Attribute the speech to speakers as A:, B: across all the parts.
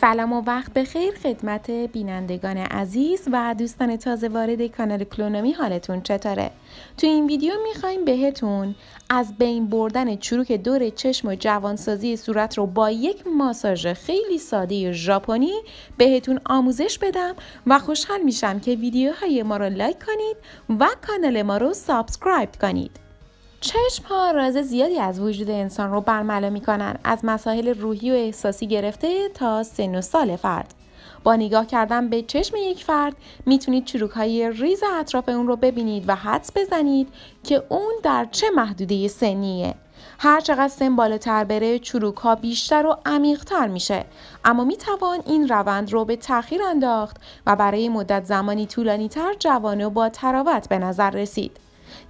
A: سلام و وقت بخیر خدمت بینندگان عزیز و دوستان تازه وارد کانال کلونومی حالتون چطوره؟ تو این ویدیو میخوایم بهتون از بین بردن چروک دور چشم و جوانسازی صورت رو با یک ماساژ خیلی ساده ژاپنی بهتون آموزش بدم و خوشحال میشم که ویدیوهای ما رو لایک کنید و کانال ما رو سابسکرایب کنید. چشم ها راز زیادی از وجود انسان رو برملا می کنن. از مسائل روحی و احساسی گرفته تا سن و سال فرد. با نگاه کردن به چشم یک فرد میتونید چروک های ریز اطراف اون رو ببینید و حدس بزنید که اون در چه محدوده سنیه. هر چقدر سن بالاتر بره چروک ها بیشتر و عمیقتر میشه اما میتوان این روند رو به تاخیر انداخت و برای مدت زمانی طولانی تر جوانه و با تراوت به نظر رسید.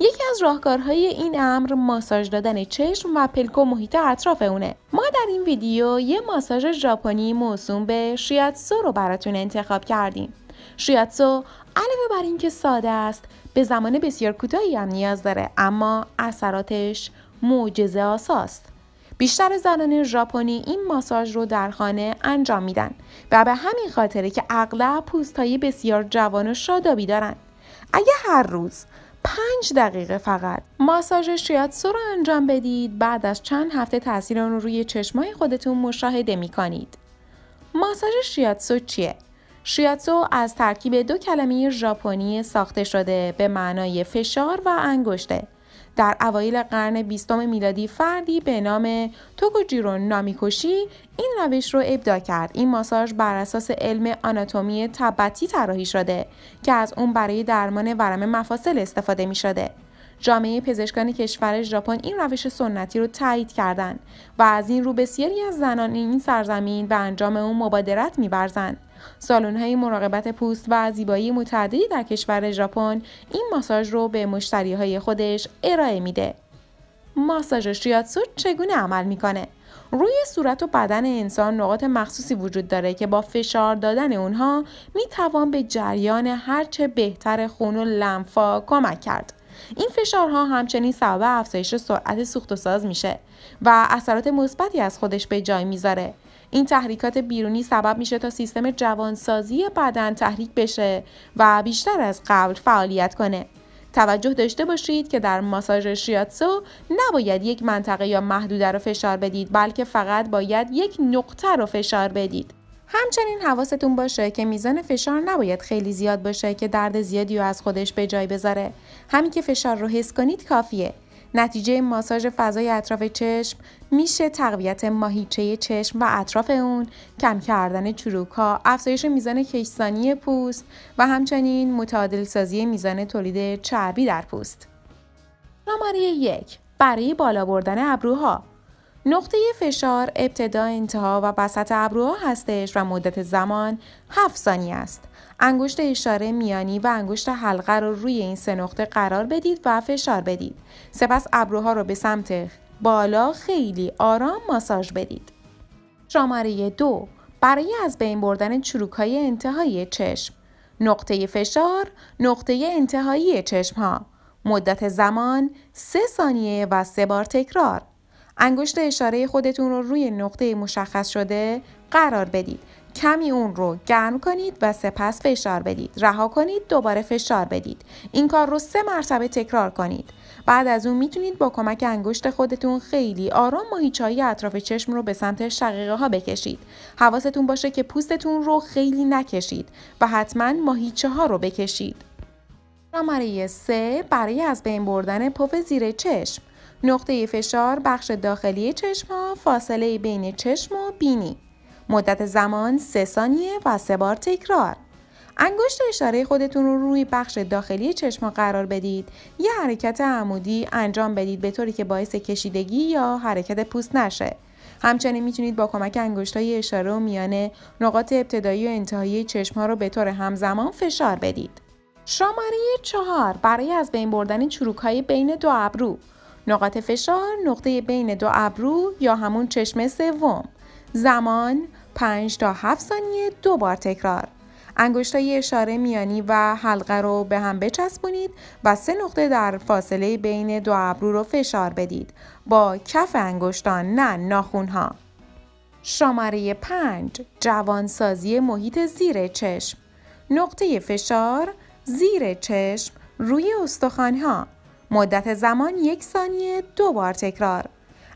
A: یکی از راهکارهای این امر ماساژ دادن چشم و پلکو محیط اطراف اونه ما در این ویدیو یه ماساژ ژاپنی موسوم به شیاتسو رو براتون انتخاب کردیم شیاتسو علاوه بر اینکه ساده است به زمان بسیار کوتاهی هم نیاز داره اما اثراتش معجزه آساست بیشتر زنان ژاپنی این ماساژ رو در خانه انجام میدن و به همین خاطره که اغلب پوستهای بسیار جوان و شادابی دارن اگه هر روز پنج دقیقه فقط ماساژ شیاتسو رو انجام بدید بعد از چند هفته تاثیر اون رو روی چشمای خودتون مشاهده می کنید. ماساژ شیاتسو چیه؟ شیاتسو از ترکیب دو کلمه ژاپنی ساخته شده به معنای فشار و انگشته در اوایل قرن بیستم میلادی فردی به نام توکوجیرو نامیکوشی این روش رو ابدا کرد این ماساژ بر اساس علم آناتومی تبتی طراحی شده که از اون برای درمان ورم مفاصل استفاده می شده جامعه پزشکان کشور ژاپن این روش سنتی رو تایید کردند و از این رو بسیاری از زنان این سرزمین به انجام اون مبادرت می‌ورزند های مراقبت پوست و زیبایی متعددی در کشور ژاپن این ماساژ رو به مشتری های خودش ارائه میده. ماساژ شیاتسو چگونه عمل میکنه؟ روی صورت و بدن انسان نقاط مخصوصی وجود داره که با فشار دادن اونها میتوان به جریان هرچه بهتر خون و لنفا کمک کرد. این فشارها همچنین سبب افزایش سرعت سوخت و ساز میشه و اثرات مثبتی از خودش به جای میذاره این تحریکات بیرونی سبب میشه تا سیستم جوانسازی بدن تحریک بشه و بیشتر از قبل فعالیت کنه توجه داشته باشید که در ماساژ شیاتسو نباید یک منطقه یا محدوده رو فشار بدید بلکه فقط باید یک نقطه رو فشار بدید همچنین حواستون باشه که میزان فشار نباید خیلی زیاد باشه که درد زیادی رو از خودش به جای بذاره. همین که فشار رو حس کنید کافیه. نتیجه ماساژ فضای اطراف چشم میشه تقویت ماهیچه چشم و اطراف اون، کم کردن چروک ها، افزایش میزان کشسانی پوست و همچنین متعادل سازی میزان تولید چربی در پوست. شماره یک برای بالا بردن ابروها نقطه فشار ابتدا انتها و وسط ابروها هستش و مدت زمان 7 ثانیه است. انگشت اشاره میانی و انگشت حلقه رو روی این سه نقطه قرار بدید و فشار بدید. سپس ابروها رو به سمت بالا خیلی آرام ماساژ بدید. شماره دو برای از بین بردن چروک های انتهای چشم نقطه فشار نقطه انتهایی چشم ها مدت زمان سه ثانیه و سه بار تکرار انگشت اشاره خودتون رو روی نقطه مشخص شده قرار بدید کمی اون رو گرم کنید و سپس فشار بدید رها کنید دوباره فشار بدید این کار رو سه مرتبه تکرار کنید بعد از اون میتونید با کمک انگشت خودتون خیلی آرام ماهیچه‌های اطراف چشم رو به سمت شقیقه ها بکشید حواستون باشه که پوستتون رو خیلی نکشید و حتما ماهیچه ها رو بکشید شماره سه برای از بین بردن پف زیر چشم نقطه فشار بخش داخلی چشم ها فاصله بین چشم و بینی مدت زمان 3 ثانیه و سه بار تکرار انگشت اشاره خودتون رو روی بخش داخلی چشم قرار بدید یه حرکت عمودی انجام بدید به طوری که باعث کشیدگی یا حرکت پوست نشه همچنین میتونید با کمک انگشت های اشاره و میانه نقاط ابتدایی و انتهایی چشم ها رو به طور همزمان فشار بدید شماره چهار برای از بین بردن چروک های بین دو ابرو نقاط فشار نقطه بین دو ابرو یا همون چشم سوم زمان 5 تا 7 ثانیه دو بار تکرار انگشتای اشاره میانی و حلقه رو به هم بچسبونید و سه نقطه در فاصله بین دو ابرو رو فشار بدید با کف انگشتان نه ناخونها شماره 5 جوانسازی محیط زیر چشم نقطه فشار زیر چشم روی استخوانها مدت زمان یک ثانیه دو بار تکرار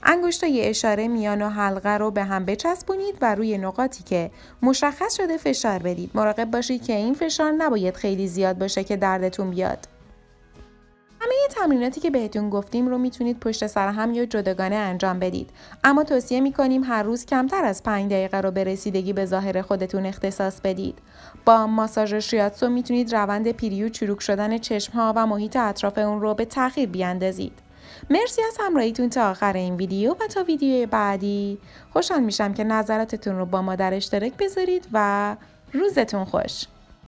A: انگشتای اشاره میان و حلقه رو به هم بچسبونید و روی نقاطی که مشخص شده فشار بدید. مراقب باشید که این فشار نباید خیلی زیاد باشه که دردتون بیاد. همه تمریناتی که بهتون گفتیم رو میتونید پشت سر هم یا جداگانه انجام بدید اما توصیه میکنیم هر روز کمتر از 5 دقیقه رو به رسیدگی به ظاهر خودتون اختصاص بدید با ماساژ شیاتسو میتونید روند پیری و چروک شدن چشم ها و محیط اطراف اون رو به تاخیر بیاندازید مرسی از همراهیتون تا آخر این ویدیو و تا ویدیو بعدی خوشحال میشم که نظراتتون رو با ما در اشتراک بذارید و روزتون خوش